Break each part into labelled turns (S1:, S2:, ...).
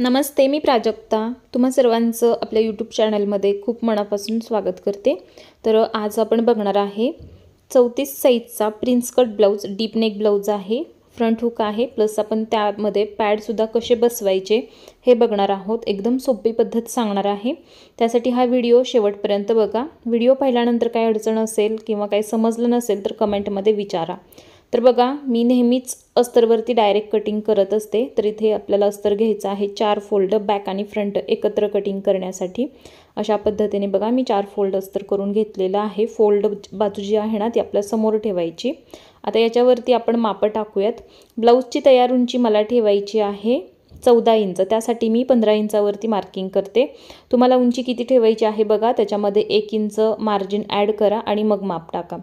S1: नमस्ते मी प्राजक्ता तुम्हा सर्वांचं आपल्या यूट्यूब चॅनलमध्ये खूप मनापासून स्वागत करते तर आज आपण बघणार आहे चौतीस साईजचा prince cut blouse deep neck blouse आहे फ्रंट हुक आहे प्लस आपण त्यामध्ये पॅडसुद्धा कसे बसवायचे हे बघणार आहोत एकदम सोपी पद्धत सांगणार आहे त्यासाठी हा व्हिडिओ शेवटपर्यंत बघा व्हिडिओ पाहिल्यानंतर काय अडचण असेल किंवा काही समजलं नसेल तर कमेंटमध्ये विचारा तर बघा मी नेहमीच अस्तरवरती डायरेक्ट कटिंग करत असते तर इथे आपल्याला अस्तर घ्यायचं आहे चार फोल्ड बॅक आणि फ्रंट एकत्र कटिंग करण्यासाठी अशा पद्धतीने बघा मी चार फोल्ड अस्तर करून घेतलेलं आहे फोल्ड बाजू जी आहे ना ती आपल्या समोर ठेवायची आता याच्यावरती आपण मापं टाकूयात ब्लाऊजची तयार उंची मला ठेवायची आहे चौदा इंच त्यासाठी मी पंधरा इंचावरती मार्किंग करते तुम्हाला उंची किती ठेवायची आहे बघा त्याच्यामध्ये एक इंच मार्जिन ॲड करा आणि मग माप टाका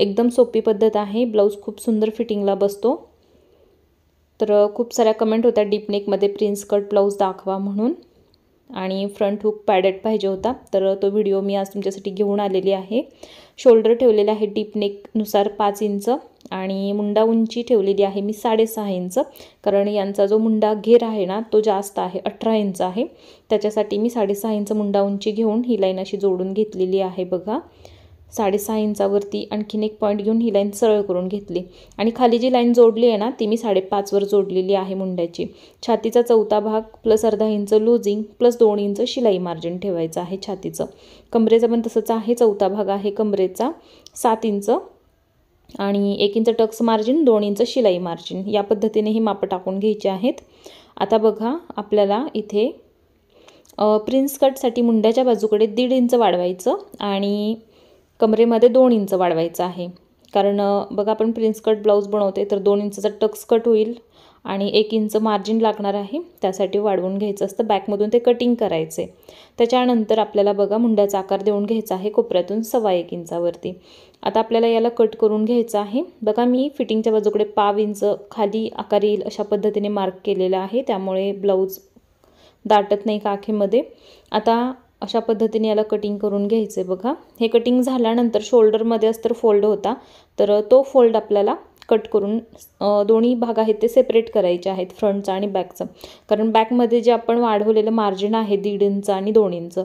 S1: एकदम सोपी पद्धत आहे ब्लाऊज खूप सुंदर फिटिंगला बसतो तर खूप साऱ्या कमेंट होत्या डीपनेकमध्ये प्रिन्स कट ब्लाऊज दाखवा म्हणून आणि फ्रंट हुक पॅडेट पाहिजे होता तर तो व्हिडिओ मी आज तुमच्यासाठी घेऊन आलेली आहे शोल्डर ठेवलेले आहे डीपनेकनुसार पाच इंच आणि मुंडा उंची ठेवलेली आहे मी साडेसहा इंच कारण यांचा जो मुंडा घेर आहे ना तो जास्त आहे अठरा इंच आहे त्याच्यासाठी मी साडेसहा इंच मुंडा उंची घेऊन ही लाईन अशी जोडून घेतलेली आहे बघा साडेसहा इंचावरती आणखीन एक पॉईंट घेऊन ही लाईन सरळ करून घेतली आणि खाली जी लाईन जोडली आहे ना ती मी साडेपाचवर जोडलेली आहे मुंड्याची छातीचा चौथा भाग प्लस अर्धा इंच लूजिंग प्लस दोन इंच शिलाई मार्जिन ठेवायचं आहे छातीचं कमरेचं पण तसंच आहे चौथा भाग आहे कमरेचा सात इंच आणि एक इंच टक्स मार्जिन दोन इंच शिलाई मार्जिन या पद्धतीने ही मापं टाकून घ्यायची आहेत आता बघा आपल्याला इथे प्रिन्स कटसाठी मुंड्याच्या बाजूकडे दीड इंच वाढवायचं आणि कमरेमध्ये दोन इंच वाढवायचं आहे कारण बघा आपण प्रिन्स कट ब्लाऊज बनवते तर दोन इंचचा टक्स कट होईल आणि एक इंच मार्जिन लागणार आहे त्यासाठी वाढवून घ्यायचं असतं बॅकमधून ते कटिंग करायचे त्याच्यानंतर आपल्याला बघा मुंड्याचा आकार देऊन घ्यायचा आहे कोपऱ्यातून सव्वा एक इंचावरती आता आपल्याला याला कट करून घ्यायचं आहे बघा मी फिटिंगच्या बाजूकडे पाव इंच खाली आकार येईल अशा पद्धतीने मार्क केलेला आहे त्यामुळे ब्लाऊज दाटत नाही काखेमध्ये आता अशा पद्धतीने याला कटिंग करून घ्यायचं आहे बघा हे कटिंग झाल्यानंतर शोल्डरमध्ये तर फोल्ड होता तर तो फोल्ड आपल्याला कट करून दोन्ही भाग आहेत ते सेपरेट करायचे आहेत फ्रंटचा आणि बॅकचं कारण बॅकमध्ये जे आपण वाढवलेलं मार्जिन आहे दीड इंचं आणि दोन इंच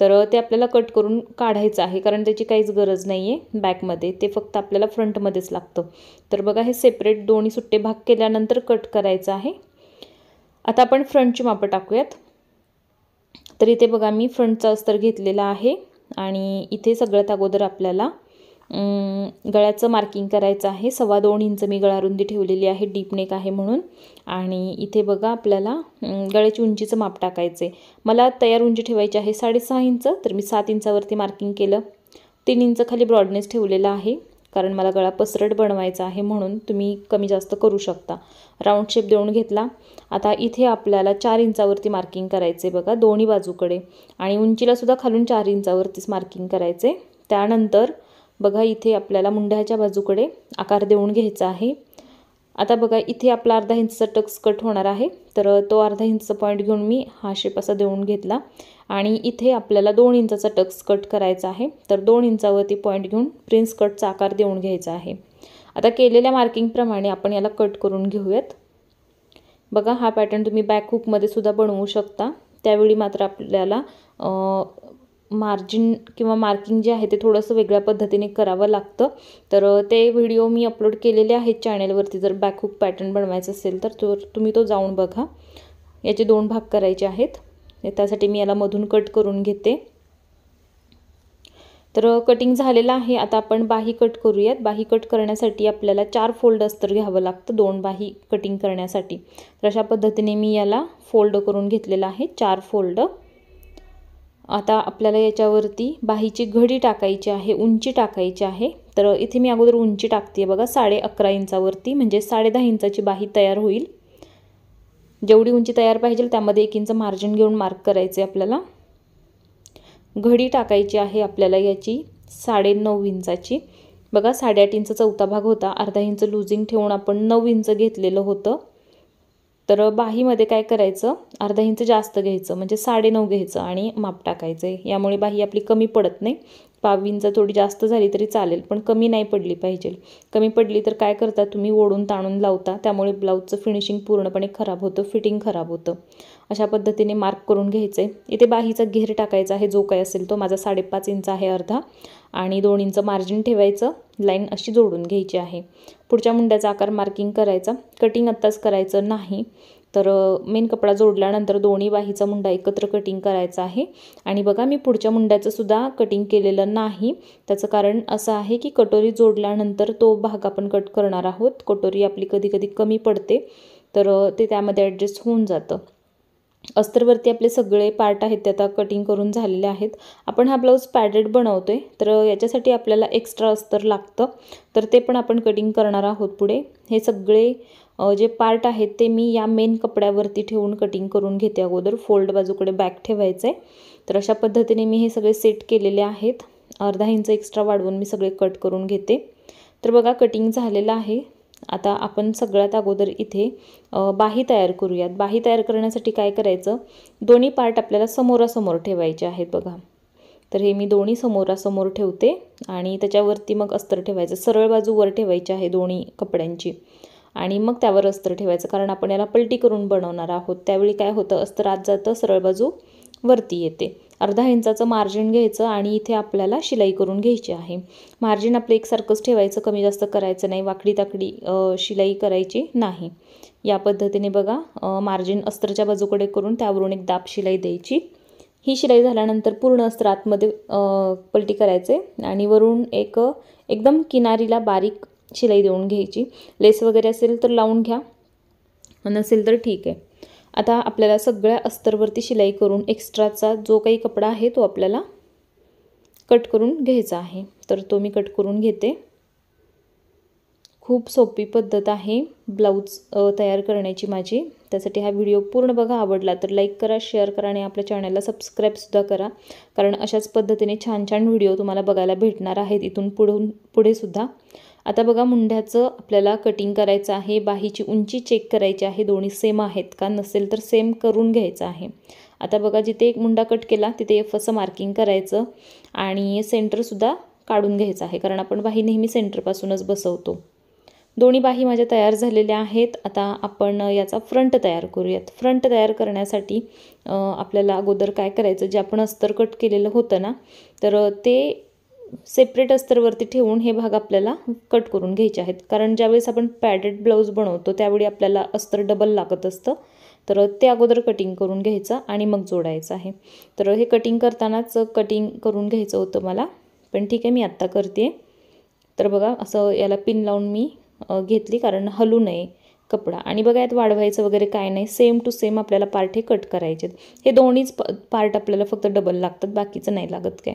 S1: तर ते आपल्याला कट करून काढायचं आहे कारण त्याची काहीच गरज नाही आहे बॅकमध्ये ते फक्त आपल्याला फ्रंटमध्येच लागतं तर बघा हे सेपरेट दोन्ही सुट्टे भाग केल्यानंतर कट करायचं आहे आता आपण फ्रंटची मापं टाकूयात तर इथे बघा मी फ्रंटचा अस्तर घेतलेला आहे आणि इथे सगळ्यात अगोदर आपल्याला गळ्याचं मार्किंग करायचं आहे सव्वा दोन इंच मी गळारुंदी ठेवलेली आहे डीपनेक आहे म्हणून आणि इथे बघा आपल्याला गळ्याची उंचीचं माप टाकायचं आहे मला तयार उंची ठेवायची आहे साडेसहा इंच तर मी सात इंचावरती मार्किंग केलं तीन इंच खाली ब्रॉडनेस ठेवलेला आहे कारण मला गळा पसरट बनवायचा आहे म्हणून तुम्ही कमी जास्त करू शकता राऊंड शेप देऊन घेतला आता इथे आपल्याला चार इंचावरती मार्किंग करायचे बघा दोन्ही बाजूकडे आणि उंचीलासुद्धा खालून चार इंचावरतीच मार्किंग करायचे त्यानंतर बघा इथे आपल्याला मुंढ्याच्या बाजूकडे आकार देऊन घ्यायचा आहे आता बघा इथे आपला अर्धा इंचचा टक्स कट होणार आहे तर तो अर्धा इंचचा पॉईंट घेऊन मी हा शेप असा देऊन घेतला आणि इथे आपल्याला दोन इंचाचा टक्स कट करायचा आहे तर दोन इंचावरती पॉईंट घेऊन प्रिन्स कटचा आकार देऊन घ्यायचा आहे आता केलेल्या मार्किंगप्रमाणे आपण याला कट करून घेऊयात बघा हा पॅटर्न तुम्ही बॅकहूकमध्ये सुद्धा बनवू शकता त्यावेळी मात्र आपल्याला मार्जिन किंवा मार्किंग जे आहे ते थोडंसं वेगळ्या पद्धतीने करावं लागतं तर ते व्हिडिओ मी अपलोड केलेले आहेत चॅनेलवरती जर बॅकहूक पॅटर्न बनवायचं असेल तर तो तुम्ही तो जाऊन बघा याचे दोन भाग करायचे आहेत त्यासाठी मी याला मधून कट करून घेते तर कटिंग झालेलं आहे आता आपण बाही कट करूयात बाही कट करण्यासाठी आपल्याला चार फोल्ड अस्तर घ्यावं लागतं दोन बाही कटिंग करण्यासाठी तर अशा पद्धतीने मी याला फोल्ड करून घेतलेला आहे चार फोल्ड आता आपल्याला याच्यावरती बाहीची घडी टाकायची आहे उंची टाकायची आहे तर इथे मी अगोदर उंची टाकते बघा साडे अकरा इंचावरती म्हणजे साडे दहा इंचाची बाही तयार होईल जेवढी उंची तयार पाहिजे त्यामध्ये एक इंच मार्जिन घेऊन मार्क करायचे आपल्याला घडी टाकायची आहे आपल्याला याची साडेनऊ इंचाची बघा साडेआठ इंच चौथा भाग होता अर्धा इंच लुझिंग ठेवून आपण नऊ इंच घेतलेलं होतं तर बाहीमध्ये काय करायचं अर्धा इंच जास्त घ्यायचं म्हणजे साडेनऊ घ्यायचं आणि माप टाकायचं आहे यामुळे बाही आपली कमी पडत नाही पाव थोडी जास्त झाली तरी चालेल पण कमी नाही पडली पाहिजे कमी पडली तर काय करता तुम्ही ओढून ताणून लावता त्यामुळे ब्लाऊजचं फिनिशिंग पूर्णपणे खराब होतं फिटिंग खराब होतं अशा पद्धतीने मार्क करून घ्यायचं आहे इथे बाहीचा घेर टाकायचा आहे जो काय असेल तो माझा साडेपाच इंच आहे अर्धा आणि दोन इंच मार्जिन ठेवायचं लाईन अशी जोडून घ्यायची आहे पुढच्या मुंड्याचा आकार मार्किंग करायचा कटिंग आत्ताच करायचं नाही तर मेन कपडा जोडल्यानंतर दोन्ही बाहीचा मुंडा एकत्र कटिंग करायचा आहे आणि बघा मी पुढच्या मुंड्याचं सुद्धा कटिंग केलेलं नाही त्याचं कारण असं आहे की कटोरी जोडल्यानंतर तो भाग आपण कट करणार आहोत कटोरी आपली कधी कधी कमी पडते तर ते त्यामध्ये ॲडजस्ट होऊन जातं अस्तरवरती आपले सगळे पार्ट आहेत ते आता कटिंग करून झालेले आहेत आपण हा ब्लाऊज पॅडेड बनवतो आहे तर याच्यासाठी आपल्याला एक्स्ट्रा अस्तर लागतं तर ते पण आपण कटिंग करणार आहोत पुढे हे सगळे जे पार्ट आहेत ते मी या मेन कपड्यावरती ठेवून कटिंग करून घेते अगोदर फोल्ड बाजूकडे बॅक ठेवायचं आहे तर अशा पद्धतीने मी हे सगळे सेट केलेले आहेत अर्धा इंच एक्स्ट्रा वाढवून मी सगळे कट करून घेते तर बघा कटिंग झालेलं आहे आता आपण सगळ्यात अगोदर इथे बाही तयार करूयात बाही तयार करण्यासाठी काय करायचं दोन्ही पार्ट आपल्याला समोरासमोर ठेवायचे आहेत बघा तर हे मी दोन्ही समोरासमोर ठेवते आणि त्याच्यावरती मग अस्तर ठेवायचं सरळ बाजू वर ठेवायची आहे दोन्ही कपड्यांची आणि मग त्यावर अस्तर ठेवायचं कारण आपण याला पलटी करून बनवणार आहोत त्यावेळी काय होतं अस्तर आत जातं सरळ बाजू वरती येते अर्धा इंचाचं मार्जिन घ्यायचं आणि इथे आपल्याला शिलाई करून घ्यायची आहे मार्जिन आपलं एकसारखंच ठेवायचं कमी जास्त करायचं नाही वाकडी ताकडी शिलाई करायची नाही या पद्धतीने बघा मार्जिन अस्त्रच्या बाजूकडे करून त्यावरून एक दाब शिलाई द्यायची ही शिलाई झाल्यानंतर पूर्ण अस्त्र आतमध्ये पलटी करायचे आणि वरून एक एकदम किनारीला बारीक शिलाई देऊन घ्यायची लेस वगैरे असेल तर लावून घ्या नसेल तर ठीक आहे आता आपल्याला सगळ्या अस्तरवरती शिलाई करून एक्स्ट्राचा जो काही कपडा आहे तो आपल्याला कट करून घ्यायचा आहे तर तो मी कट करून घेते खूप सोपी पद्धत आहे ब्लाऊज तयार करण्याची माझी त्यासाठी हा व्हिडिओ पूर्ण बघा आवडला तर लाईक करा शेअर करा आणि आपल्या चॅनलला सबस्क्राईबसुद्धा करा कारण अशाच पद्धतीने छान छान व्हिडिओ तुम्हाला बघायला भेटणार आहेत इथून पुढून पुढेसुद्धा आता बघा मुंढ्याचं आपल्याला कटिंग करायचं आहे बाहीची उंची चेक करायची आहे दोन्ही सेम आहेत का नसेल तर सेम करून घ्यायचं आहे आता बघा जिथे एक मुंडा कट केला तिथे एफ असं मार्किंग करायचं आणि सेंटरसुद्धा काढून घ्यायचं आहे कारण आपण बाही नेहमी सेंटरपासूनच बसवतो दोन्ही बाही माझ्या तयार झालेल्या आहेत आता आपण याचा फ्रंट तयार करूयात फ्रंट तयार करण्यासाठी आपल्याला अगोदर काय करायचं जे आपण अस्तर कट केलेलं होतं ना तर ते सेपरेट अस्तरवरती ठेवून हे भाग आपल्याला कट करून घ्यायचे आहेत कारण ज्यावेळेस आपण पॅडेड ब्लाऊज बनवतो त्यावेळी आपल्याला अस्तर डबल लागत असतं तर ते अगोदर कटिंग करून घ्यायचं आणि मग जोडायचं आहे तर हे कटिंग करतानाच कटिंग करून घ्यायचं होतं मला पण ठीक आहे मी आत्ता करते तर बघा असं याला पिन लावून मी घेतली कारण हलू नये कपडा आणि बघा यात वाढवायचं वगैरे काय नाही सेम टू सेम आपल्याला पार्ट हे कट करायचे हे दोन्हीच पार्ट आपल्याला फक्त डबल लागतात बाकीचं नाही लागत काय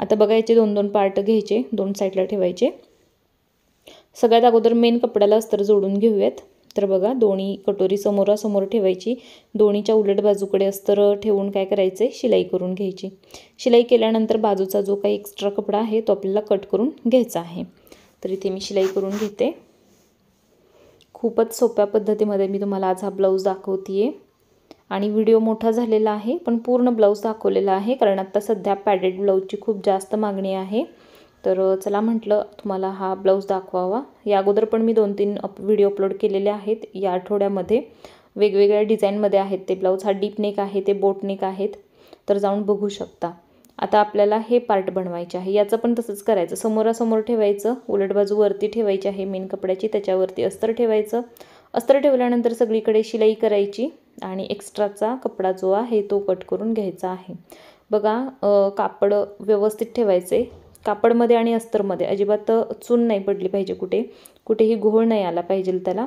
S1: आता बघा याचे दोन दोन पार्ट घ्यायचे दोन साईडला ठेवायचे सगळ्यात अगोदर मेन कपड्याला अस्तर जोडून घेऊयात तर बघा दोन्ही कटोरी समोरासमोर ठेवायची दोन्हीच्या उलट बाजूकडे अस्तर ठेवून काय करायचे शिलाई करून घ्यायची शिलाई केल्यानंतर बाजूचा जो काही एक्स्ट्रा कपडा आहे तो आपल्याला कट करून घ्यायचा आहे तर इथे मी शिलाई करून घेते खूपच सोप्या पद्धतीमध्ये मी तुम्हाला आज हा ब्लाऊज दाखवते आहे आणि व्हिडिओ मोठा झालेला आहे पण पूर्ण ब्लाऊज दाखवलेला आहे कारण आत्ता सध्या पॅडेड ब्लाऊजची खूप जास्त मागणी आहे तर चला म्हटलं तुम्हाला हा ब्लाऊज दाखवावा या अगोदर पण मी दोन तीन अप व्हिडिओ अपलोड केलेले आहेत या आठवड्यामध्ये वेगवेगळ्या डिझाईनमध्ये आहेत ते ब्लाऊज हा डीप नेक आहे ते बोट नेक आहेत तर जाऊन बघू शकता आता आपल्याला हे पार्ट बनवायचे आहे याचं पण तसंच करायचं समोरासमोर ठेवायचं उलट बाजू वरती ठेवायची आहे मेन कपड्याची त्याच्यावरती अस्तर ठेवायचं अस्तर ठेवल्यानंतर सगळीकडे शिलाई करायची आणि एक्स्ट्राचा कपडा जो आहे तो कट करून घ्यायचा आहे बघा कापड व्यवस्थित ठेवायचे कापडमध्ये आणि अस्तरमध्ये अजिबात चून नाही पडली पाहिजे कुठे कुठेही घोळ नाही आला पाहिजे त्याला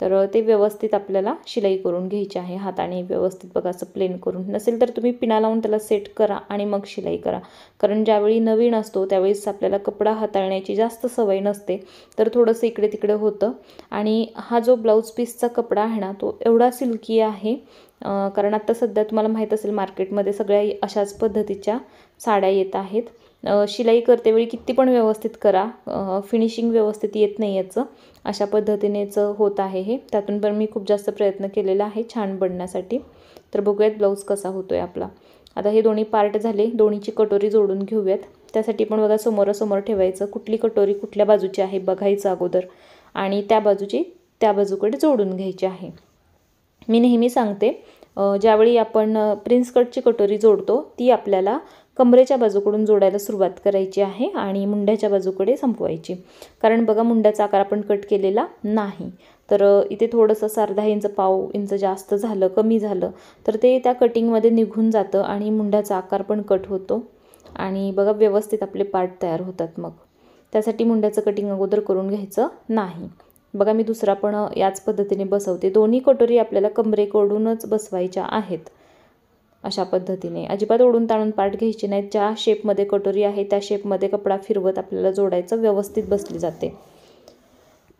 S1: तर ते व्यवस्थित आपल्याला शिलाई करून घ्यायची आहे हाताने व्यवस्थित बघा असं प्लेन करून नसेल तर तुम्ही पिणा लावून त्याला सेट करा आणि मग शिलाई करा कारण ज्यावेळी नवीन असतो त्यावेळेस आपल्याला कपडा हाताळण्याची जास्त सवय नसते तर थोडंसं इकडे तिकडे होतं आणि हा जो ब्लाऊज पीसचा कपडा आहे ना तो एवढा सिल्की आहे कारण आत्ता सध्या तुम्हाला माहीत असेल मार्केटमध्ये सगळ्या अशाच पद्धतीच्या साड्या येत आहेत शिलाई करतेवेळी किती पण व्यवस्थित करा फिनिशिंग व्यवस्थित येत नाही याचं अशा पद्धतीनेच होत आहे हे त्यातून पण मी खूप जास्त प्रयत्न केलेला आहे छान बनण्यासाठी तर बघूयात ब्लाऊज कसा होतो आहे आपला आता हे दोन्ही पार्ट झाले दोन्हीची कटोरी जोडून घेऊयात त्यासाठी पण बघा समोरासमोर ठेवायचं कुठली कटोरी कुठल्या बाजूची आहे बघायचं अगोदर आणि त्या बाजूची त्या बाजूकडे जोडून घ्यायची आहे मी नेहमी सांगते ज्यावेळी आपण प्रिन्स कटची कटोरी जोडतो ती आपल्याला कमरेच्या बाजूकडून जोडायला सुरुवात करायची आहे आणि मुंड्याच्या बाजूकडे संपवायची कारण बघा मुंड्याचा आकार आपण कट केलेला नाही तर इथे थोडंसं अर्धा इंच पाव इंच जास्त झालं कमी झालं तर ते त्या कटिंगमध्ये निघून जातं आणि मुंड्याचा आकार पण कट होतो आणि बघा व्यवस्थित आपले पार्ट तयार होतात मग त्यासाठी मुंड्याचं कटिंग अगोदर करून घ्यायचं नाही बघा मी दुसरा पण याच पद्धतीने बसवते दोन्ही कटोरी आपल्याला कमरेकडूनच बसवायच्या आहेत अशा पद्धतीने अजिबात ओढून ताणून पाठ घ्यायची नाही ज्या शेपमध्ये कटोरी आहे त्या शेपमध्ये कपडा फिरवत आपल्याला जोडायचं व्यवस्थित बसली जाते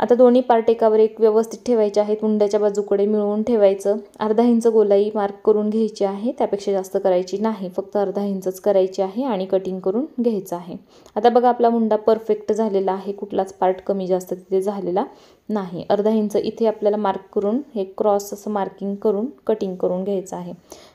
S1: आता दोन्ही पार्ट एकावर एक व्यवस्थित ठेवायचे आहेत मुंड्याच्या बाजूकडे मिळवून ठेवायचं अर्धा इंच गोलाई मार्क करून घ्यायची आहे त्यापेक्षा जास्त करायची नाही फक्त अर्धा इंचच करायची आहे आणि कटिंग करून घ्यायचं आहे आता बघा आपला मुंडा परफेक्ट झालेला आहे कुठलाच पार्ट कमी जास्त तिथे झालेला नाही अर्धा इंच इथे आपल्याला मार्क करून हे क्रॉस असं मार्किंग करून कटिंग करून घ्यायचं आहे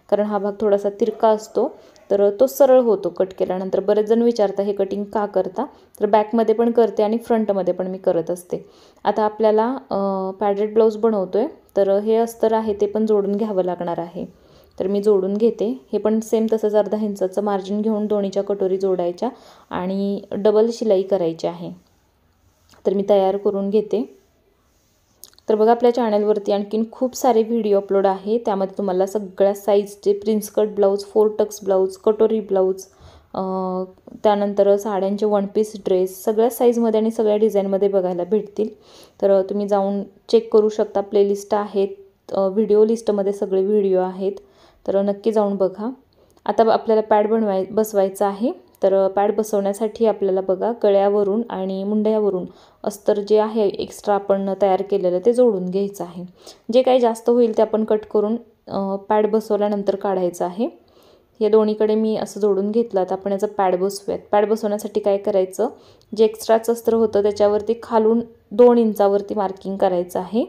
S1: कारण हा भाग थोडासा तिरका असतो तर तो सरळ होतो कट केल्यानंतर बरेच जण विचारता हे कटिंग का करता तर बॅकमध्ये पण करते आणि फ्रंटमध्ये पण मी करत असते आता आपल्याला पॅडेड ब्लाऊज बनवतो आहे तर हे अस्तर आहे ते पण जोडून घ्यावं लागणार आहे तर मी जोडून घेते हे पण सेम तसंच अर्धा इंचाचं मार्जिन घेऊन दोन्हीच्या कटोरी जोडायच्या आणि डबल शिलाई करायची आहे तर मी तयार करून घेते तर बघा आपल्या चॅनलवरती आणखीन खूप सारे व्हिडिओ अपलोड आहे त्यामध्ये तुम्हाला सगळ्या साईजचे prince blouse four tucks blouse कटोरी ब्लाऊज त्यानंतर साड्यांचे वन पीस ड्रेस सगळ्या साईजमध्ये आणि सगळ्या डिझाईनमध्ये बघायला भेटतील तर तुम्ही जाऊन चेक करू शकता प्लेलिस्ट आहेत व्हिडिओ लिस्टमध्ये सगळे व्हिडिओ आहेत तर नक्की जाऊन बघा आता आपल्याला पॅड बनवाय बसवायचं आहे तर पॅड बसवण्यासाठी आपल्याला बघा गळ्यावरून आणि मुंड्यावरून अस्तर जे आहे एक्स्ट्रा आपण तयार केलेलं ते जोडून घ्यायचं आहे जे काही जास्त होईल ते आपण कट करून पॅड बसवल्यानंतर काढायचं आहे या दोन्हीकडे मी असं जोडून घेतलं आता आपण याचं पॅड बसवूयात पॅड बसवण्यासाठी काय करायचं जे एक्स्ट्राचं अस्त्र होतं त्याच्यावरती खालून दोन इंचावरती मार्किंग करायचं आहे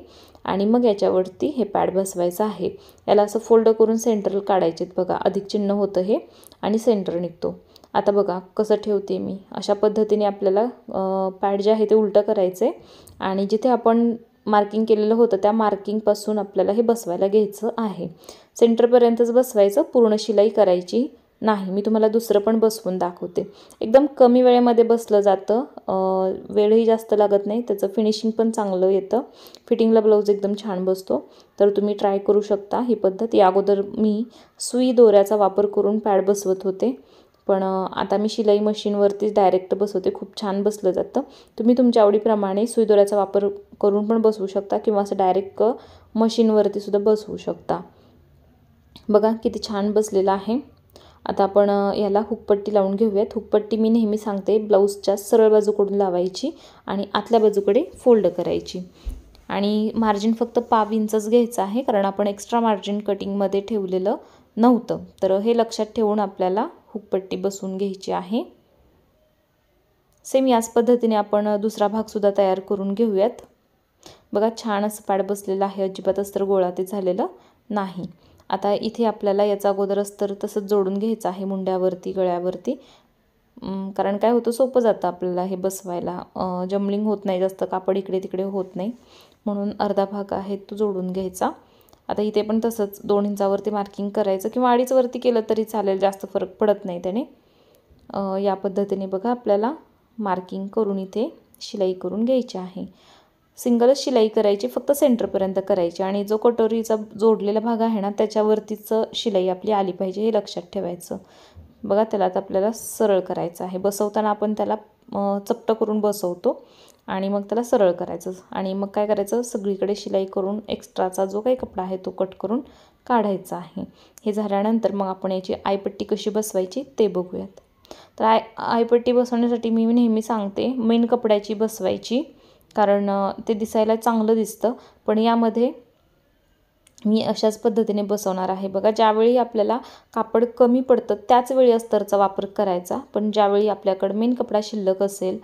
S1: आणि मग याच्यावरती हे पॅड बसवायचं आहे याला असं फोल्ड करून सेंटरल काढायचे बघा अधिक चिन्ह होतं हे आणि सेंटर निघतो आता बघा कसं ठेवते मी अशा पद्धतीने आपल्याला पॅड जे आहे ते उलटं करायचं आहे आणि जिथे आपण मार्किंग केलेलं होतं त्या मार्किंगपासून आपल्याला हे बसवायला घ्यायचं आहे सेंटरपर्यंतच बसवायचं पूर्ण शिलाई करायची नाही मी तुम्हाला दुसरं पण बसवून दाखवते एकदम कमी वेळेमध्ये बसलं जातं वेळही जास्त लागत नाही त्याचं फिनिशिंग पण चांगलं येतं फिटिंगला ब्लाऊज एकदम छान बसतो तर तुम्ही ट्राय करू शकता ही पद्धत या अगोदर मी सुई दोऱ्याचा वापर करून पॅड बसवत होते पण आता मी शिलाई मशीनवरतीच डायरेक्ट बसवते खूप छान बसलं जातं तुम्ही तुमच्या आवडीप्रमाणे सुईदोऱ्याचा वापर करून पण बसवू शकता किंवा असं डायरेक्ट मशीनवरती सुद्धा बसवू शकता बघा किती छान बसलेलं आहे आता आपण याला हुकपट्टी लावून घेऊयात हुकपट्टी मी नेहमी सांगते ब्लाऊजच्या सरळ बाजूकडून लावायची आणि आतल्या बाजूकडे फोल्ड करायची आणि मार्जिन फक्त पाव इंचच घ्यायचं आहे कारण आपण एक्स्ट्रा मार्जिन कटिंगमध्ये ठेवलेलं नव्हतं तर हे लक्षात ठेवून आपल्याला हुकपट्टी बसवून घ्यायची आहे सेम याच पद्धतीने आपण दुसरा भागसुद्धा तयार करून घेऊयात बघा छान असं पाड बसलेलं आहे अजिबात अस्तर गोळा ते झालेलं नाही आता इथे आपल्याला याचा अगोदर अस्तर तसंच जोडून घ्यायचं आहे मुंड्यावरती गळ्यावरती कारण काय होतं सोपं जातं आपल्याला हे बसवायला जमलिंग होत नाही जास्त कापड इकडे तिकडे होत नाही म्हणून अर्धा भाग आहे तो जोडून घ्यायचा आता इथे पण तसंच दोन इंचावरती मार्किंग करायचं किंवा अडीचवरती केलं तरी चालेल जास्त फरक पडत नाही त्याने या पद्धतीने बघा आपल्याला मार्किंग करून इथे शिलाई करून घ्यायची आहे सिंगलच शिलाई करायची फक्त सेंटरपर्यंत करायची आणि जो कटोरीचा जोडलेला भाग आहे ना त्याच्यावरतीचं शिलाई आपली आली पाहिजे हे लक्षात ठेवायचं बघा त्याला आता आपल्याला सरळ करायचं आहे बसवताना आपण त्याला चपट करून बसवतो आणि मग त्याला सरळ करायचं आणि मग काय करायचं सगळीकडे शिलाई करून एक्स्ट्राचा जो काही कपडा आहे तो कट करून काढायचा आहे हे झाल्यानंतर मग आपण याची आयपट्टी कशी बसवायची ते बघूयात तर आय आयपट्टी बसवण्यासाठी मी नेहमी सांगते मेन कपड्याची बसवायची कारण ते दिसायला चांगलं दिसतं पण यामध्ये मी अशाच पद्धतीने बसवणार आहे बघा ज्यावेळी आपल्याला कापड कमी पडतं त्याचवेळी अस्तरचा वापर करायचा पण ज्यावेळी आपल्याकडं मेन कपडा शिल्लक असेल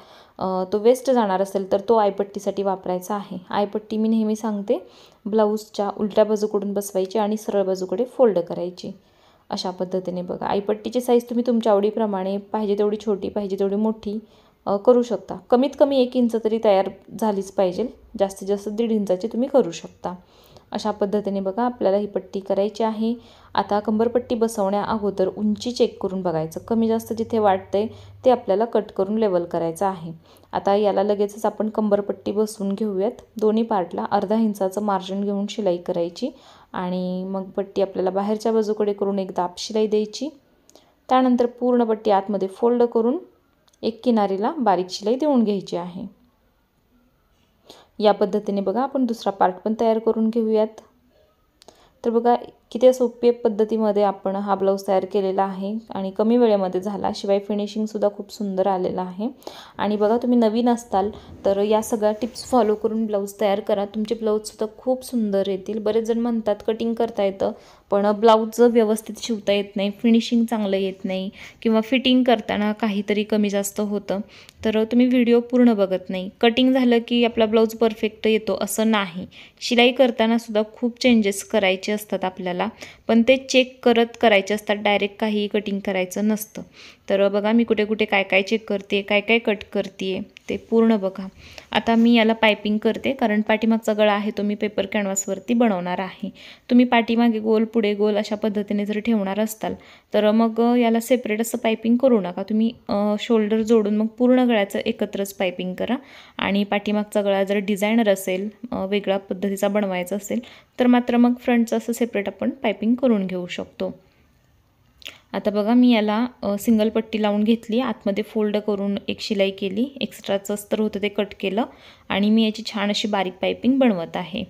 S1: तो वेस्ट जाणार असेल तर तो आयपट्टीसाठी वापरायचा आहे आयपट्टी मी नेहमी सांगते ब्लाऊजच्या उलट्या बाजूकडून बसवायची आणि सरळ बाजूकडे फोल्ड करायची अशा पद्धतीने बघा आईपट्टीची साईज तुम्ही तुमच्या आवडीप्रमाणे पाहिजे तेवढी छोटी पाहिजे तेवढी मोठी करू शकता कमीत कमी एक इंच तरी तयार झालीच पाहिजे जास्तीत जास्त दीड इंचाची तुम्ही करू शकता अशा पद्धतीने बघा आपल्याला ही पट्टी करायची आहे आता कंबरपट्टी बसवण्या अगोदर उंची चेक करून बघायचं कमी जास्त जिथे वाटते ते आपल्याला कट करून लेवल करायचं आहे आता याला लगेचच आपण कंबरपट्टी बसवून घेऊयात दोन्ही पार्टला अर्धा इंचाचं मार्जिन घेऊन शिलाई करायची आणि मग पट्टी आपल्याला बाहेरच्या बाजूकडे करून एक दाब शिलाई द्यायची त्यानंतर पूर्ण पट्टी आतमध्ये फोल्ड करून एक किनारीला बारीक शिलाई देऊन घ्यायची आहे या पद्धतीने बघा आपण दुसरा पार्ट पण तयार करून घेऊयात तर बघा किती सोपे पद्धतीमध्ये आपण हा ब्लाऊज तयार केलेला आहे आणि कमी वेळेमध्ये झाला शिवाय फिनिशिंगसुद्धा खूप सुंदर आलेला आहे आणि बघा तुम्ही नवीन असताल तर या सगळ्या टिप्स फॉलो करून ब्लाऊज तयार करा तुमचे ब्लाऊजसुद्धा खूप सुंदर येतील बरेच जण म्हणतात कटिंग करता येतं पण ब्लाऊज व्यवस्थित शिवता येत नाही फिनिशिंग चांगलं येत नाही किंवा फिटिंग करताना काहीतरी कमी जास्त होतं तर तुम्ही व्हिडिओ पूर्ण बघत नाही कटिंग झालं की आपला ब्लाऊज परफेक्ट येतो असं नाही शिलाई करतानासुद्धा खूप चेंजेस करायचे असतात आपल्याला पण ते चेक करत करायचे असतात डायरेक्ट काहीही कटिंग करायचं नसतं तर बघा मी कुठे कुठे काय काय चेक करते काय काय कट करते ते पूर्ण बघा आता मी याला पायपिंग करते कारण पाठीमागचा गळा आहे तो मी पेपर कॅनव्हासवरती बनवणार आहे तुम्ही पाठीमागे गोल पुढे गोल अशा पद्धतीने जर ठेवणार असताल तर मग याला सेपरेट असं पायपिंग करू नका तुम्ही शोल्डर जोडून मग पूर्ण गळ्याचं एकत्रच पायपिंग करा आणि पाठीमागचा गळा जर डिझायनर असेल वेगळ्या पद्धतीचा बनवायचा असेल तर मात्र मग फ्रंटचं असं सेपरेट आपण पायपिंग करून घेऊ शकतो आता बघा मी याला सिंगल पट्टी लावून घेतली आतमध्ये फोल्ड करून एक शिलाई केली एक्स्ट्राचं अस्तर होतं ते कट केलं आणि मी याची छान अशी बारीक पायपिंग बनवत आहे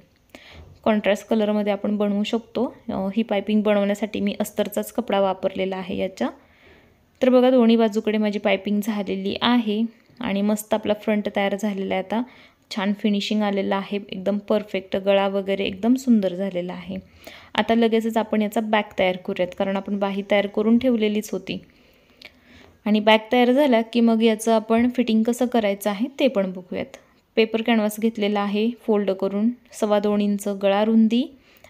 S1: कॉन्ट्रास्ट कलरमध्ये आपण बनवू शकतो ही पायपिंग बनवण्यासाठी मी अस्तरचाच कपडा वापरलेला आहे याच्या तर बघा दोन्ही बाजूकडे माझी पायपिंग झालेली आहे आणि मस्त आपला फ्रंट तयार झालेला आहे आता छान फिनिशिंग आलेलं आहे एकदम परफेक्ट गळा वगैरे एकदम सुंदर झालेला आहे आता लगेचच आपण याचा बॅग तयार करूयात कारण आपण बाही तयार करून ठेवलेलीच होती आणि बॅग तयार झाला की मग याचं आपण फिटिंग कसं करायचं आहे ते पण बघूयात पेपर कॅनव्हास घेतलेला आहे फोल्ड करून सव्वा दोन इंच गळा रुंदी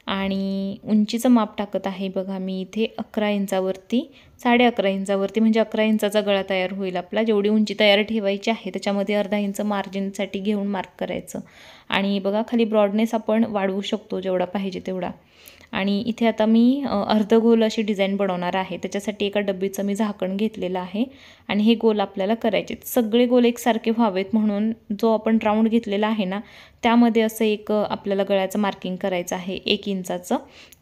S1: आणि उंचीचं माप टाकत आहे बघा मी इथे अकरा इंचावरती साडे अकरा इंचावरती म्हणजे अकरा इंचाचा गळा तयार होईल आपला जेवढी उंची तयार ठेवायची आहे त्याच्यामध्ये अर्धा इंच मार्जिनसाठी घेऊन मार्क करायचं आणि बघा खाली ब्रॉडनेस आपण वाढवू शकतो जेवढा पाहिजे तेवढा आणि इथे आता मी अर्धगोल अशी डिझाईन बनवणार आहे त्याच्यासाठी एका डब्बीचं मी झाकण घेतलेलं आहे आणि हे गोल आपल्याला करायचे सगळे गोल एकसारखे व्हावेत म्हणून जो आपण राऊंड घेतलेला आहे ना त्यामध्ये असं एक आपल्याला गळ्याचं मार्किंग करायचं आहे एक इंचाचं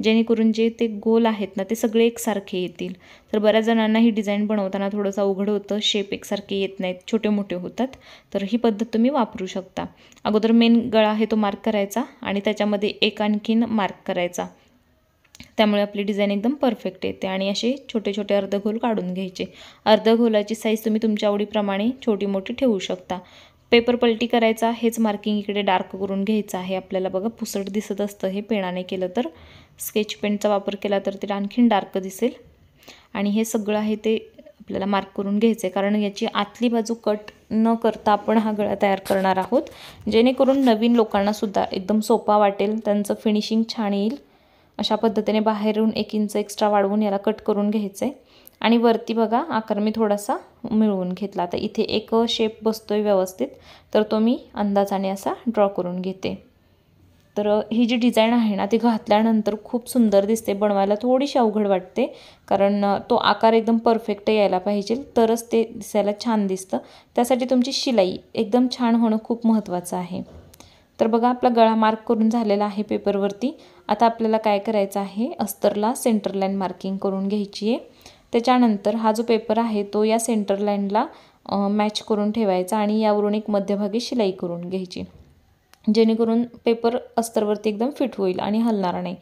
S1: जेणेकरून जे ते गोल आहेत ना ते सगळे एकसारखे येतील तर बऱ्याच जणांना ही डिझाईन बनवताना थोडंसं अवघड होतं शेप एकसारखे येत नाहीत छोटे मोठे होतात तर ही पद्धत तुम्ही वापरू शकता अगोदर मेन गळा आहे तो मार्क करायचा आणि त्याच्यामध्ये एक आणखीन मार्क करायचा त्यामुळे आपली डिझाईन एकदम परफेक्ट येते आणि असे छोटे छोटे अर्धघोल काढून घ्यायचे अर्धघोलाची साईज तुम्ही तुमच्या आवडीप्रमाणे छोटी मोठी ठेवू शकता पेपर पलटी करायचा हेच मार्किंग इकडे डार्क करून घ्यायचं आहे आपल्याला बघा पुसट दिसत असतं हे पेनाने केलं तर स्केच पेनचा वापर केला तर ते आणखीन डार्क दिसेल आणि हे सगळं आहे ते आपल्याला मार्क करून घ्यायचं आहे कारण याची आतली बाजू कट न करता आपण हा गळा तयार करणार आहोत जेणेकरून नवीन लोकांनासुद्धा एकदम सोपा वाटेल त्यांचं फिनिशिंग छान येईल अशा पद्धतीने बाहेरून एक इंच एक्स्ट्रा वाढवून याला कट करून घ्यायचं आहे आणि वरती बघा आकार मी थोडासा मिळवून घेतला तर इथे एक शेप बसतो आहे व्यवस्थित तर तो मी अंदाजाने असा ड्रॉ करून घेते तर ही जी डिझाईन आहे ना ती घातल्यानंतर खूप सुंदर दिसते बनवायला थोडीशी अवघड वाटते कारण तो आकार एकदम परफेक्ट यायला पाहिजे तरच ते दिसायला छान दिसतं त्यासाठी तुमची शिलाई एकदम छान होणं खूप महत्त्वाचं आहे तर बघा आपला गळा मार्क करून झालेला आहे पेपरवरती आता आपल्याला काय करायचं आहे अस्तरला सेंटर लाईन मार्किंग करून घ्यायची आहे त्याच्यानंतर हा जो पेपर आहे तो या सेंटर लाईनला मॅच करून ठेवायचा आणि यावरून एक मध्यभागी शिलाई करून घ्यायची जेणेकरून पेपर अस्तरवरती एकदम फिट होईल आणि हलणार नाही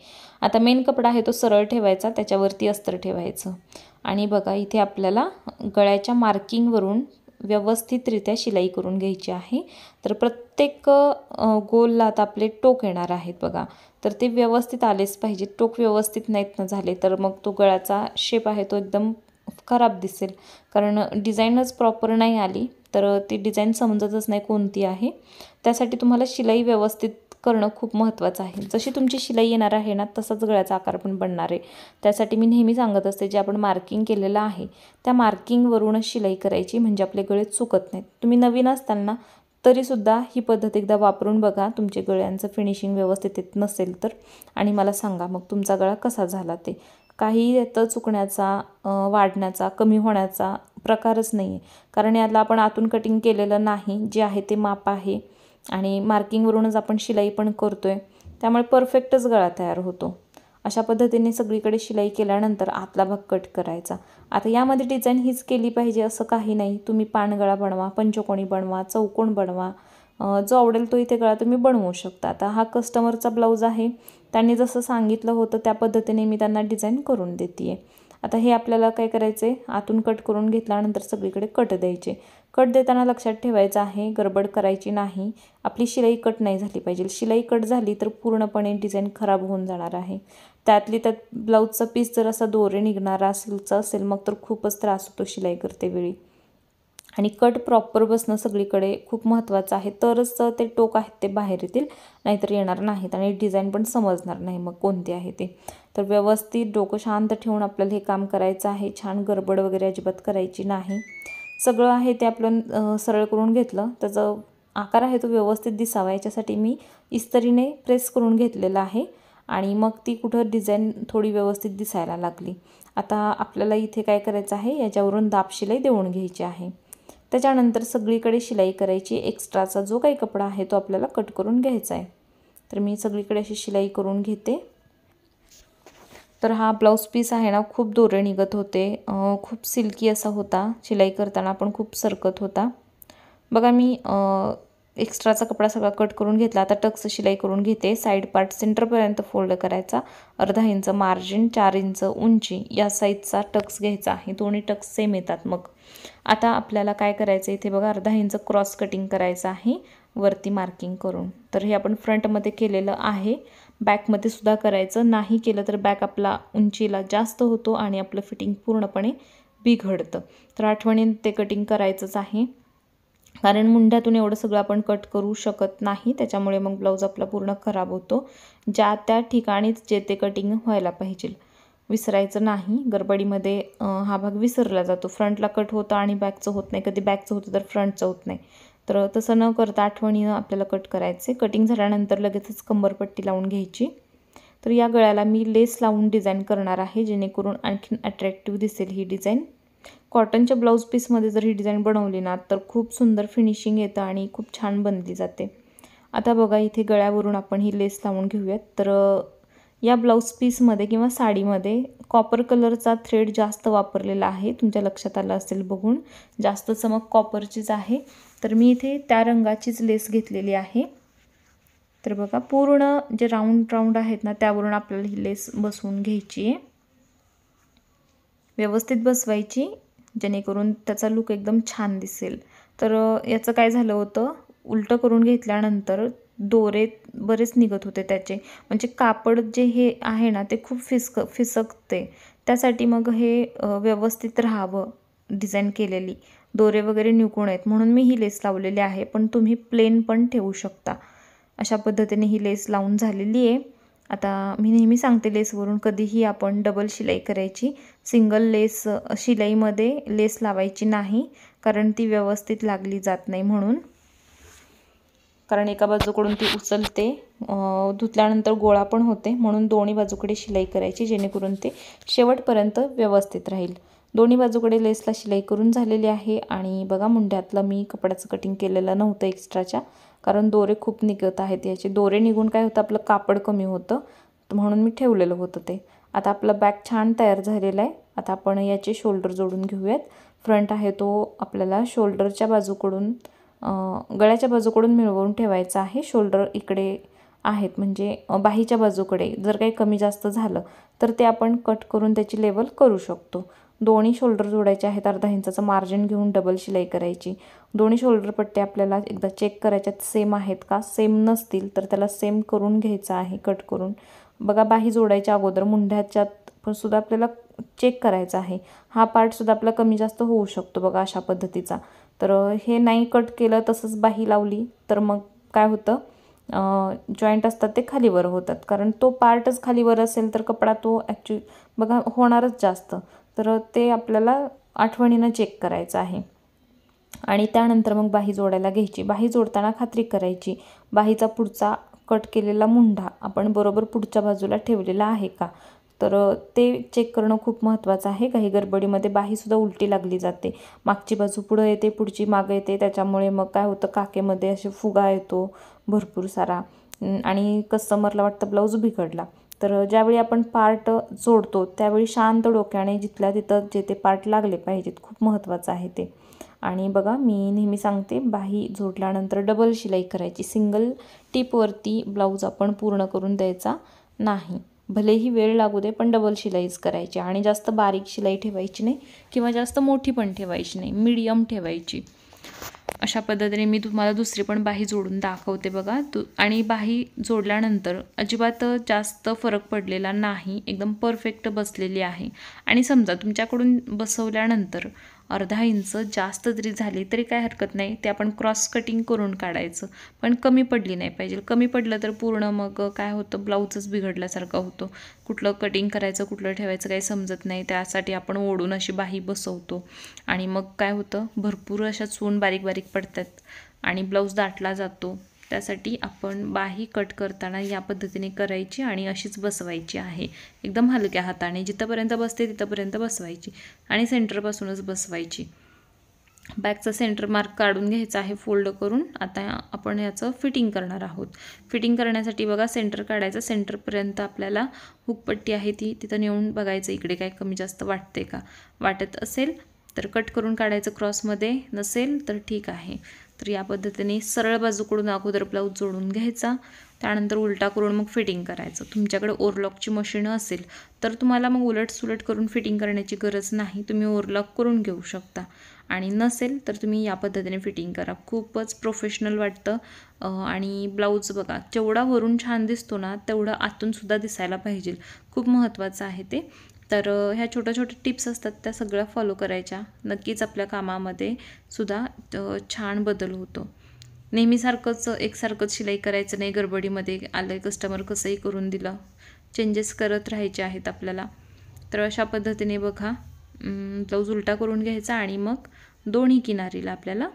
S1: आता मेन कपडा आहे तो सरळ ठेवायचा त्याच्यावरती अस्तर ठेवायचं आणि बघा इथे आपल्याला गळ्याच्या मार्किंगवरून व्यवस्थितरित्या शिलाई करून घ्यायची आहे तर प्रत्येक गोलला आता आपले टोक येणार आहेत बघा तर ते व्यवस्थित आलेच पाहिजे टोक व्यवस्थित नाहीत ना झाले तर मग तो गळ्याचा शेप आहे तो एकदम खराब दिसेल कारण डिझाईनच प्रॉपर नाही आली तर ती डिझाईन समजतच नाही कोणती आहे त्यासाठी तुम्हाला शिलाई व्यवस्थित करणं खूप महत्त्वाचं आहे जशी तुमची शिलाई येणार आहे ना तसाच गळ्याचा आकार पण बनणार आहे त्यासाठी मी नेहमी सांगत असते जे आपण मार्किंग केलेलं आहे त्या मार्किंगवरूनच शिलाई करायची म्हणजे आपले गळे चुकत नाहीत तुम्ही नवीन असताना तरीसुद्धा ही पद्धत एकदा वापरून बघा तुमचे गळ्यांचं फिनिशिंग व्यवस्थित येत नसेल तर आणि मला सांगा मग तुमचा गळा कसा झाला ते काही तर चुकण्याचा वाढण्याचा कमी होण्याचा प्रकारच नाही आहे कारण याला आपण आतून कटिंग केलेलं नाही जे आहे ते माप आहे आणि मार्किंगवरूनच आपण शिलाई पण करतो आहे त्यामुळे परफेक्टच गळा तयार होतो अशा पद्धतीने सगळीकडे शिलाई केल्यानंतर आतला भाग कट करायचा आता यामध्ये डिझाईन हीच केली पाहिजे असं काही नाही तुम्ही पानगळा बनवा पंचकोणी बनवा चौकोन बनवा जो आवडेल तो इथे गळा तुम्ही बनवू शकता आता हा कस्टमरचा ब्लाऊज आहे त्यांनी जसं सांगितलं होतं त्या पद्धतीने मी त्यांना डिझाईन करून देते आता हे आपल्याला काय करायचे आतून कट करून घेतल्यानंतर सगळीकडे कट द्यायचे कट देताना लक्षात ठेवायचं आहे गडबड करायची नाही आपली शिलाई कट नाही झाली पाहिजे शिलाई कट झाली तर पूर्णपणे डिझाईन खराब होऊन जाणार आहे त्यातली त्यात ब्लाऊजचं पीस जर असा दोरे निघणारा सिल्कचा असेल मग तर खूपच त्रास होतो शिलाई करते वेळी आणि कट प्रॉपर बसणं सगळीकडे खूप महत्त्वाचं आहे तरच ते टोक आहेत ते बाहेर येतील नाहीतर येणार नाहीत आणि डिझाईन पण समजणार नाही मग कोणते आहे ते तर व्यवस्थित डोकं शांत ठेवून आपल्याला हे काम करायचं आहे छान गडबड वगैरे अजिबात करायची नाही सगळं आहे ते आपलं सरळ करून घेतलं त्याचा आकार आहे तो व्यवस्थित दिसावा याच्यासाठी मी इस्तरीने प्रेस करून घेतलेला आहे आणि मग ती कुठं डिझाईन थोडी व्यवस्थित दिसायला लागली आता आपल्याला इथे काय करायचं आहे याच्यावरून दाब शिलाई देऊन घ्यायची आहे त्याच्यानंतर सगळीकडे शिलाई करायची एक्स्ट्राचा जो काही कपडा आहे तो आपल्याला कट करून घ्यायचा आहे तर मी सगळीकडे अशी शिलाई करून घेते तर हा ब्लाऊज पीस आहे ना खूप दोरे निघत होते खूप सिल्की असा होता शिलाई करताना पण खूप सरकत होता बघा मी एक्स्ट्राचा कपडा सगळा कट करून घेतला आता टक्स शिलाई करून घेते साईड पार्ट सेंटरपर्यंत फोल्ड करायचा अर्धा इंच मार्जिन चार इंच उंची या साईजचा टक्स घ्यायचा आहे दोन्ही टक्स सेम येतात मग आता आपल्याला काय करायचं इथे बघा अर्धा इंच क्रॉस कटिंग करायचं आहे वरती मार्किंग करून तर हे आपण फ्रंटमध्ये केलेलं आहे बॅकमध्ये सुद्धा करायचं नाही केलं तर बॅक आपला उंचीला जास्त होतो आणि आपलं फिटिंग पूर्णपणे बिघडतं तर आठवणीने ते कटिंग करायचंच आहे कारण मुंड्यातून एवढं सगळं आपण कट करू शकत नाही त्याच्यामुळे मग ब्लाऊज आपला पूर्ण खराब होतो ज्या त्या ठिकाणीच जे ते कटिंग व्हायला पाहिजे विसरायचं नाही गरबडीमध्ये हा भाग विसरला जातो फ्रंटला कट होतं आणि बॅकचं होत नाही कधी बॅकचं होतं तर फ्रंटचं होत नाही तर तसं न करता आठवणीनं आपल्याला कट करायचे कटिंग झाल्यानंतर लगेचच कंबरपट्टी लावून घ्यायची तर या गळ्याला मी लेस लावून डिझाईन करणार आहे जेणेकरून आणखीन अट्रॅक्टिव्ह दिसेल ही डिझाईन कॉटनच्या ब्लाऊज पीसमध्ये जर ही डिझाईन बनवली ना तर खूप सुंदर फिनिशिंग येतं आणि खूप छान बनली जाते आता बघा इथे गळ्यावरून आपण ही लेस लावून घेऊयात तर या ब्लाऊज पीसमध्ये किंवा साडीमध्ये कॉपर कलरचा थ्रेड जास्त वापरलेला आहे तुमच्या लक्षात आलं असेल बघून जास्त चमक कॉपरचीच आहे तर मी इथे त्या रंगाचीच लेस घेतलेली आहे तर बघा पूर्ण जे राऊंड राऊंड आहेत ना त्यावरून आपल्याला ही लेस बसवून घ्यायची आहे व्यवस्थित बसवायची जेणेकरून त्याचा लुक एकदम छान दिसेल तर याचं काय झालं होतं उलटं करून घेतल्यानंतर दोरे बरेच निघत होते त्याचे म्हणजे कापड जे हे आहे ना ते खूप फिसक फिसकते त्यासाठी मग हे व्यवस्थित राहावं डिझाईन केलेली दोरे वगैरे निकून आहेत म्हणून मी ही लेस लावलेली आहे पण तुम्ही प्लेन पण ठेवू शकता अशा पद्धतीने ही लेस लावून झालेली आहे आता मी नेहमी सांगते लेसवरून कधीही आपण डबल शिलाई करायची सिंगल लेस शिलाईमध्ये लेस लावायची नाही कारण ती व्यवस्थित लागली जात नाही म्हणून कारण एका बाजूकडून ती उचलते धुतल्यानंतर गोळा पण होते म्हणून दोन्ही बाजूकडे शिलाई करायची जेणेकरून ते शेवटपर्यंत व्यवस्थित राहील दोन्ही बाजूकडे लेसला शिलाई करून झालेली आहे आणि बघा मुंड्यातलं मी कपड्याचं कटिंग केलेलं नव्हतं एक्स्ट्राच्या कारण दोरे खूप निघत आहेत याचे दोरे निघून काय होतं आपलं कापड कमी होतं म्हणून मी ठेवलेलं होतं ते आता आपलं बॅग छान तयार झालेलं आहे आता आपण याचे शोल्डर जोडून घेऊयात फ्रंट आहे तो आपल्याला शोल्डरच्या बाजूकडून गळ्याच्या बाजूकडून मिळवून ठेवायचा आहे शोल्डर इकडे आहेत म्हणजे बाहीच्या बाजूकडे जर काही कमी जास्त झालं तर ते आपण कट करून त्याची लेवल करू शकतो दोन्ही शोल्डर जोडायचे आहेत अर्धा इंचाचं मार्जिन घेऊन डबल शिलाई करायची दोन्ही शोल्डर पट्टे आपल्याला एकदा चेक करायच्यात सेम आहेत का सेम नसतील तर त्याला सेम करून घ्यायचं आहे कट करून बघा बाही जोडायच्या अगोदर मुंढ्याच्यात पण सुद्धा आपल्याला चेक करायचा आहे हा पार्टसुद्धा आपला कमी जास्त होऊ शकतो बघा अशा पद्धतीचा तर हे नाही कट केलं तसंच बाही लावली तर मग काय होतं जॉईंट असतात ते खालीवर होतात कारण तो पार्टच खालीवर असेल तर कपडा तो ॲक्च्यु बघा होणारच जास्त तर ते आपल्याला आठवणीनं चेक करायचं आहे आणि त्यानंतर मग बाही जोडायला घ्यायची बाही जोडताना खात्री करायची बाहीचा पुढचा कट केलेला मुंढा आपण बरोबर पुढच्या बाजूला ठेवलेला आहे का तर ते चेक करणं खूप महत्त्वाचं आहे काही गडबडीमध्ये बाहीसुद्धा उलटी लागली जाते मागची बाजू पुढं येते पुढची मागं येते त्याच्यामुळे मग काय होतं काकेमध्ये असे फुगा येतो भरपूर सारा आणि कस्टमरला वाटतं ब्लाऊज बिघडला तर ज्यावेळी आपण पार्ट जोडतो त्यावेळी शांत डोक्याने जिथल्या तिथं जे ते पार्ट लागले पाहिजेत खूप महत्त्वाचं आहे ते आणि बघा मी नेहमी सांगते बाही जोडल्यानंतर डबल शिलाई करायची सिंगल टिपवरती ब्लाऊज आपण पूर्ण करून द्यायचा नाही भलेही वेळ लागू दे पण डबल शिलाईच करायची आणि जास्त बारीक शिलाई ठेवायची नाही किंवा जास्त मोठी पण ठेवायची नाही मिडियम ठेवायची अशा पद्धतीने मी तुम्हाला दुसरी पण बाही जोडून दाखवते बघा तू आणि बाही जोडल्यानंतर अजिबात जास्त फरक पडलेला नाही एकदम परफेक्ट बसलेली आहे आणि समजा तुमच्याकडून बसवल्यानंतर अर्धा इंच जास्त जरी झाली तरी काय हरकत नाही ते आपण क्रॉस कटिंग करून काढायचं पण कमी पडली नाही पाहिजे कमी पडलं तर पूर्ण मग काय होतं ब्लाऊजच बिघडल्यासारखा होतो कुठलं कटिंग करायचं कुठलं ठेवायचं काही समजत नाही त्यासाठी आपण ओढून अशी बाही बसवतो आणि मग काय होतं भरपूर अशा चून बारीक बारीक पडतात आणि ब्लाऊज दाटला जातो त्यासाठी आपण बाही कट करताना या पद्धतीने करायची आणि अशीच बसवायची आहे एकदम हलक्या हाताने जिथंपर्यंत बसते तिथंपर्यंत बसवायची आणि सेंटरपासूनच बसवायची बॅगचा सेंटर मार्क काढून घ्यायचा आहे फोल्ड करून आता आपण याचं फिटिंग करणार आहोत फिटिंग करण्यासाठी बघा सेंटर काढायचं सेंटरपर्यंत आपल्याला हुकपट्टी आहे ती तिथं नेऊन बघायचं इकडे काय कमी जास्त वाटते का वाटत असेल तर कट करून काढायचं क्रॉसमध्ये नसेल तर ठीक आहे तर या पद्धतीने सरळ बाजूकडून अगोदर ब्लाऊज जोडून घ्यायचा त्यानंतर उलटा करून मग फिटिंग करायचं तुमच्याकडे ओरलॉकची मशीन असेल तर तुम्हाला मग उलटसुलट करून फिटिंग करण्याची गरज नाही तुम्ही ओरलॉक करून घेऊ शकता आणि नसेल तर तुम्ही या पद्धतीने फिटिंग करा खूपच प्रोफेशनल वाटतं आणि ब्लाऊज बघा जेवढा वरून छान दिसतो ना तेवढा आतूनसुद्धा दिसायला पाहिजे खूप महत्त्वाचं आहे ते तर ह्या छोट्या छोट्या टिप्स असतात त्या सगळ्या फॉलो करायच्या नक्कीच आपल्या कामामध्ये सुद्धा छान बदल होतो नेहमीसारखंच एकसारखंच शिलाई करायचं नाही गडबडीमध्ये आलं कस्टमर कसंही करून दिलं चेंजेस करत राहायचे आहेत आपल्याला तर अशा पद्धतीने बघा ब्लाऊज उलटा करून घ्यायचा आणि मग दोन्ही किनारीला आपल्याला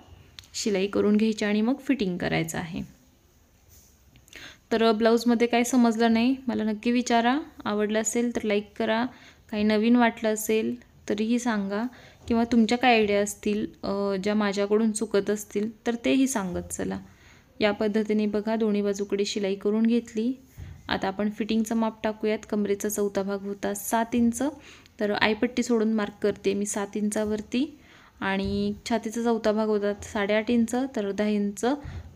S1: शिलाई करून घ्यायची आणि मग फिटिंग करायचं आहे तर ब्लाऊजमध्ये काय समजलं नाही मला नक्की विचारा आवडलं असेल तर लाईक करा काही नवीन वाटलं असेल तरीही सांगा किंवा तुमच्या काय आयडिया असतील ज्या माझ्याकडून चुकत असतील तर तेही सांगत चला या पद्धतीने बघा दोन्ही बाजूकडे शिलाई करून घेतली आता आपण फिटिंगचं माप टाकूयात कमरेचा चौथा भाग होता सात इंच तर आयपट्टी सोडून मार्क करते मी सात इंचावरती आणि छातीचा चौथा भाग होता साडेआठ इंच तर दहा इंच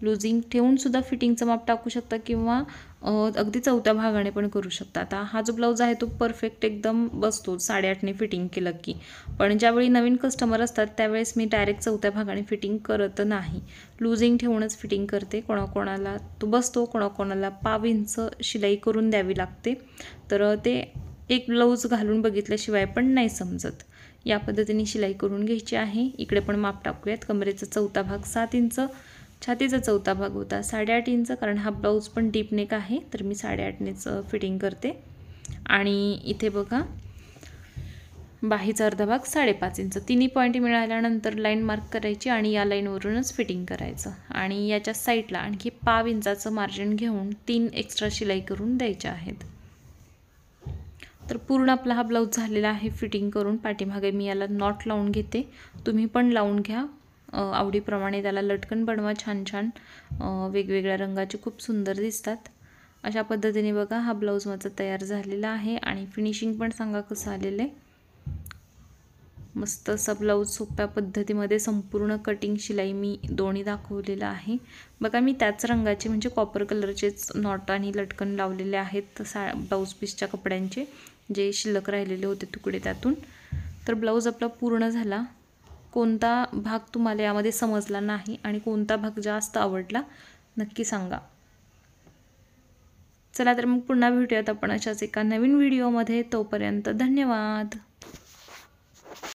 S1: लुझिंग ठेवूनसुद्धा फिटिंगचं माप टाकू शकता किंवा अगदी चौथ्या भागाने पण करू शकता आता हा जो ब्लाऊज आहे तो परफेक्ट एकदम बसतो साडेआठने फिटिंग केलं की पण ज्यावेळी नवीन कस्टमर असतात त्यावेळेस मी डायरेक्ट चौथ्या भागाने फिटिंग करत नाही लुझिंग ठेवूनच फिटिंग करते कोणाकोणाला तो बसतो कोणाकोणाला पाव इंच शिलाई करून द्यावी लागते तर ते एक ब्लाऊज घालून बघितल्याशिवाय पण नाही समजत या पद्धतीने शिलाई करून घ्यायची आहे इकडे पण माप टाकूयात कमरेचा चौथा भाग सात इंच छातीचा चौथा भाग होता साडेआठ इंच कारण हा ब्लाऊज पण डीप नेक आहे तर मी साडेआठनेचं फिटिंग करते आणि इथे बघा बाहीचा अर्धा भाग साडेपाच इंच तिन्ही पॉईंट मिळाल्यानंतर लाईन मार्क करायची आणि या लाईनवरूनच फिटिंग करायचं आणि याच्या साईडला आणखी पाव इंचाचं मार्जिन घेऊन तीन एक्स्ट्रा शिलाई करून द्यायच्या आहेत तर पूर्ण आपला हा ब्लाऊज झालेला आहे फिटिंग करून पाठीमागे मी याला नॉट लावून घेते तुम्ही पण लावून घ्या आवडीप्रमाणे त्याला लटकन बनवा छान छान वेगवेगळ्या रंगाचे खूप सुंदर दिसतात अशा पद्धतीने बघा हा ब्लाऊज माझा तयार झालेला आहे आणि फिनिशिंग पण सांगा कसं आलेलं आहे मस्त असा ब्लाऊज सोप्या पद्धतीमध्ये संपूर्ण कटिंग शिलाई मी दोन्ही दाखवलेलं आहे बघा मी त्याच रंगाचे म्हणजे कॉपर कलरचेच नॉट आणि लटकन लावलेले आहेत सा ब्लाऊज पीसच्या कपड्यांचे जे शिल्लक राहिलेले होते तुकडे त्यातून तर ब्लाऊज आपला पूर्ण झाला कोणता भाग तुम्हाला यामध्ये समजला नाही आणि कोणता भाग जास्त आवडला नक्की सांगा चला तर मग पुन्हा भेटूयात आपण अशाच एका नवीन व्हिडिओमध्ये तोपर्यंत धन्यवाद